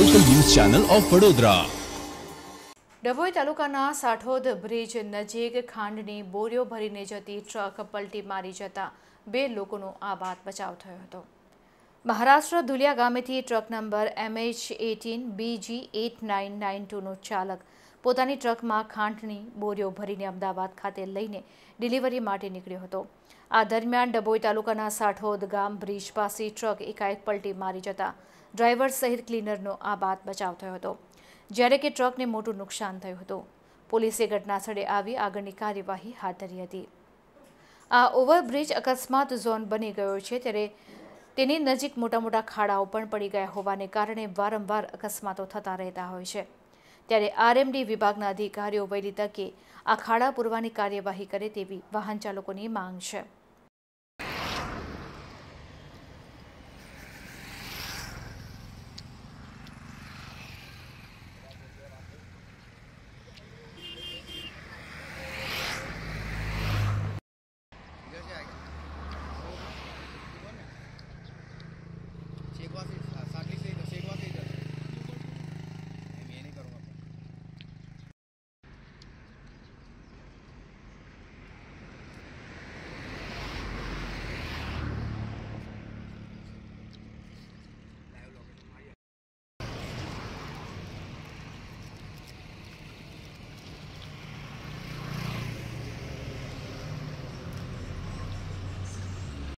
local news channel of Vadodara Dabhoi તાલુકાના Sathod bridge નજીક ખાંડની બોરીઓ ભરીને જતી ટ્રક પલટી મારી જતા બે લોકોનો આ વાત બચાવ થયો હતો મહારાષ્ટ્ર ધુલિયા ગામેથી truck number MH eighteen BG eight nine nine ટુનો ચાલક પોતાની ટ્રકમાં ખાંડની બોરીઓ ભરીને અમદાવાદ ખાતે લઈને ડિલિવરી માટે નીકળ્યો હતો આ દરમિયાન ડભોઈ તાલુકાના સાઠોદ ગામ બ્રિજ પાસે ટ્રક એકાએક પલટી મારી જતા ડ્રાઈવર સહિત ક્લીનરનો આ બાદ બચાવ થયો હતો જ્યારે કે ટ્રકને મોટું નુકસાન થયું હતું પોલીસે ઘટનાસ્થળે આવી આગળની કાર્યવાહી હાથ ધરી હતી આ ઓવરબ્રિજ અકસ્માત ઝોન બની ગયો છે ત્યારે તેની નજીક મોટા મોટા ખાડાઓ પણ પડી ગયા હોવાને કારણે વારંવાર અકસ્માતો થતા રહેતા હોય છે ત્યારે આરએમડી વિભાગના અધિકારીઓ વહેલી તકે આ ખાડા પૂરવાની કાર્યવાહી કરે તેવી વાહન ચાલકોની માંગ છે